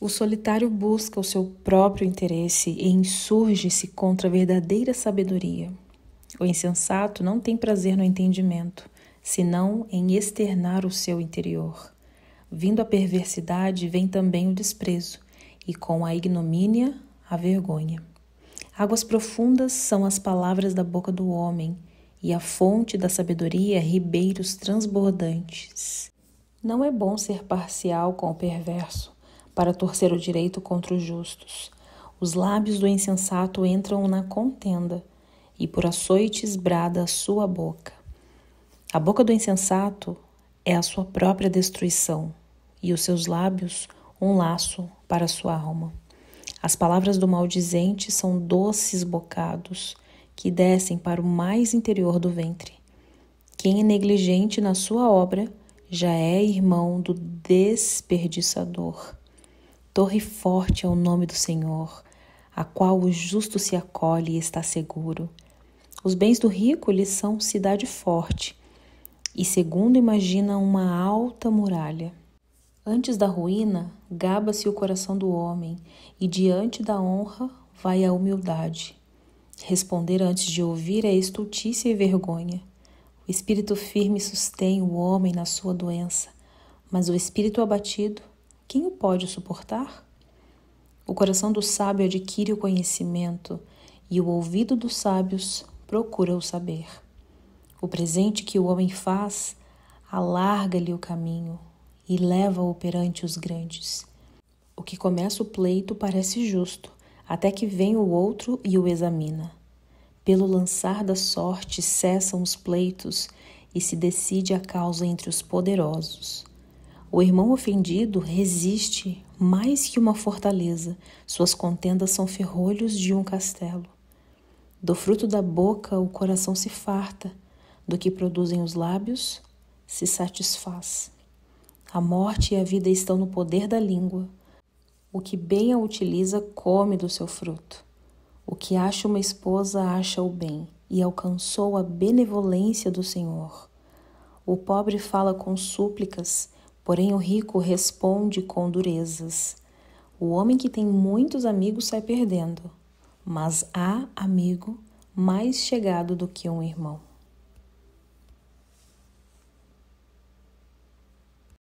O solitário busca o seu próprio interesse e insurge-se contra a verdadeira sabedoria. O insensato não tem prazer no entendimento, senão em externar o seu interior. Vindo a perversidade, vem também o desprezo, e com a ignomínia, a vergonha. Águas profundas são as palavras da boca do homem, e a fonte da sabedoria, é ribeiros transbordantes. Não é bom ser parcial com o perverso para torcer o direito contra os justos. Os lábios do insensato entram na contenda, e por açoites brada a sua boca. A boca do insensato é a sua própria destruição, e os seus lábios um laço para a sua alma. As palavras do maldizente são doces bocados que descem para o mais interior do ventre. Quem é negligente na sua obra já é irmão do desperdiçador. Torre forte é o nome do Senhor, a qual o justo se acolhe e está seguro. Os bens do rico lhe são cidade forte, e segundo imagina uma alta muralha. Antes da ruína, gaba-se o coração do homem, e diante da honra vai a humildade. Responder antes de ouvir é estultícia e vergonha. O espírito firme sustém o homem na sua doença, mas o espírito abatido quem o pode suportar? O coração do sábio adquire o conhecimento e o ouvido dos sábios procura o saber. O presente que o homem faz alarga-lhe o caminho e leva-o perante os grandes. O que começa o pleito parece justo, até que vem o outro e o examina. Pelo lançar da sorte cessam os pleitos e se decide a causa entre os poderosos. O irmão ofendido resiste mais que uma fortaleza, suas contendas são ferrolhos de um castelo. Do fruto da boca o coração se farta, do que produzem os lábios se satisfaz. A morte e a vida estão no poder da língua. O que bem a utiliza come do seu fruto. O que acha uma esposa acha o bem e alcançou a benevolência do Senhor. O pobre fala com súplicas Porém, o rico responde com durezas. O homem que tem muitos amigos sai perdendo, mas há amigo mais chegado do que um irmão.